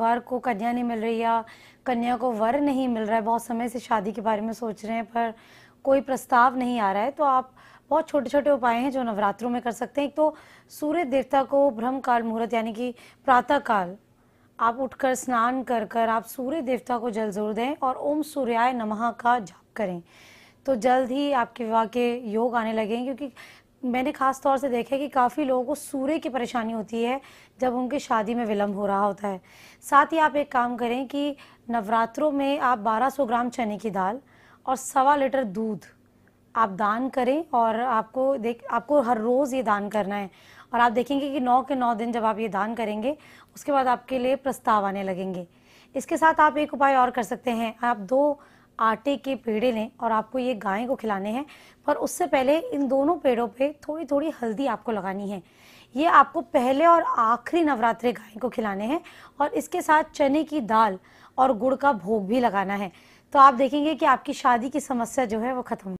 वर को कन्या नहीं मिल रही या कन्या को वर नहीं मिल रहा है बहुत समय से शादी के बारे में सोच रहे हैं पर कोई प्रस्ताव नहीं आ रहा है तो आप बहुत छोटे छोटे उपाय हैं जो नवरात्रों में कर सकते हैं एक तो सूर्य देवता को ब्रह्म काल मुहूर्त यानी कि प्रातः काल आप उठकर स्नान कर कर आप सूर्य देवता को जल जोर दें और ओम सूर्याय नमः का जाप करें तो जल्द ही आपके विवाह के योग आने लगे क्योंकि मैंने ख़ास तौर से देखा है कि काफ़ी लोगों को सूर्य की परेशानी होती है जब उनकी शादी में विलम्ब हो रहा होता है साथ ही आप एक काम करें कि नवरात्रों में आप 1200 ग्राम चने की दाल और सवा लीटर दूध आप दान करें और आपको देख आपको हर रोज़ ये दान करना है और आप देखेंगे कि नौ के नौ दिन जब आप ये दान करेंगे उसके बाद आपके लिए प्रस्ताव आने लगेंगे इसके साथ आप एक उपाय और कर सकते हैं आप दो आटे के पेड़े लें और आपको ये गाय को खिलाने हैं पर उससे पहले इन दोनों पेड़ों पे थोड़ी थोड़ी हल्दी आपको लगानी है ये आपको पहले और आखिरी नवरात्रे गाय को खिलाने हैं और इसके साथ चने की दाल और गुड़ का भोग भी लगाना है तो आप देखेंगे कि आपकी शादी की समस्या जो है वो ख़त्म